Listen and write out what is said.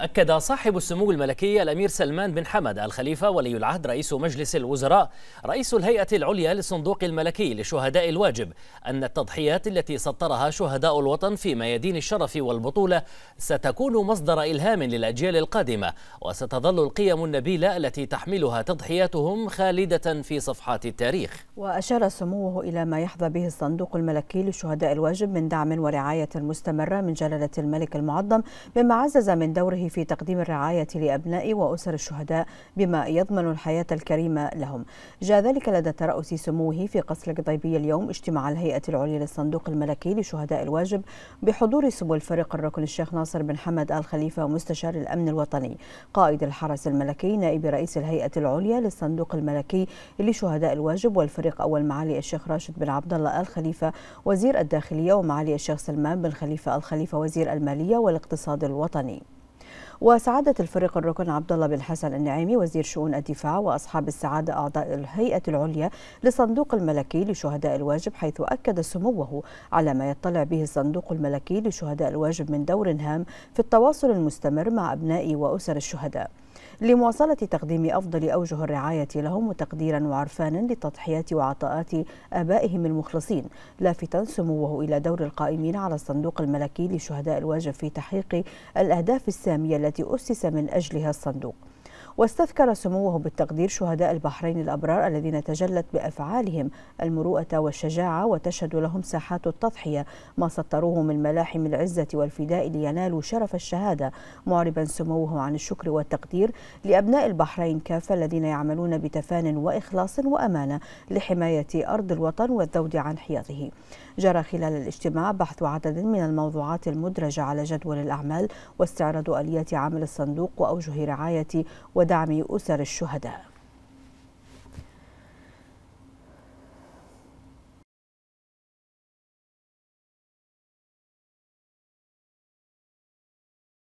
أكد صاحب السمو الملكي الأمير سلمان بن حمد الخليفة ولي العهد رئيس مجلس الوزراء رئيس الهيئة العليا للصندوق الملكي لشهداء الواجب أن التضحيات التي سطرها شهداء الوطن في ميادين الشرف والبطولة ستكون مصدر إلهام للأجيال القادمة وستظل القيم النبيلة التي تحملها تضحياتهم خالدة في صفحات التاريخ وأشار سموه إلى ما يحظى به الصندوق الملكي لشهداء الواجب من دعم ورعاية مستمرة من جلالة الملك المعظم مما عزز من دوره في تقديم الرعاية لأبناء وأسر الشهداء بما يضمن الحياة الكريمة لهم جاء ذلك لدى ترأس سموه في قصر القضيبية اليوم اجتماع الهيئة العليا للصندوق الملكي لشهداء الواجب بحضور سمو الفريق الركن الشيخ ناصر بن حمد آل خليفة مستشار الأمن الوطني قائد الحرس الملكي نائب رئيس الهيئة العليا للصندوق الملكي لشهداء الواجب والفريق أول معالي الشيخ راشد بن عبد الله آل خليفة وزير الداخلية ومعالي الشيخ سلمان بن خليفة آل خليفة وزير المالية والاقتصاد الوطني وسعادة الفريق الركن عبد الله بن حسن النعيمي وزير شؤون الدفاع وأصحاب السعادة أعضاء الهيئة العليا للصندوق الملكي لشهداء الواجب حيث أكد سموه على ما يطلع به الصندوق الملكي لشهداء الواجب من دور هام في التواصل المستمر مع أبناء وأسر الشهداء لمواصلة تقديم أفضل أوجه الرعاية لهم وتقديرا وعرفانا للتضحيات وعطاءات آبائهم المخلصين لافتا سموه إلى دور القائمين على الصندوق الملكي لشهداء الواجب في تحقيق الأهداف السامية التي أسس من أجلها الصندوق واستذكر سموه بالتقدير شهداء البحرين الأبرار الذين تجلت بأفعالهم المروءة والشجاعة وتشهد لهم ساحات التضحية ما سطروه من ملاحم العزة والفداء لينالوا شرف الشهادة معربا سموه عن الشكر والتقدير لأبناء البحرين كافة الذين يعملون بتفان وإخلاص وأمانة لحماية أرض الوطن والذود عن حياضه جرى خلال الاجتماع بحث عدد من الموضوعات المدرجة على جدول الأعمال واستعراض أليات عمل الصندوق وأوجه رعاية ودعم أسر الشهداء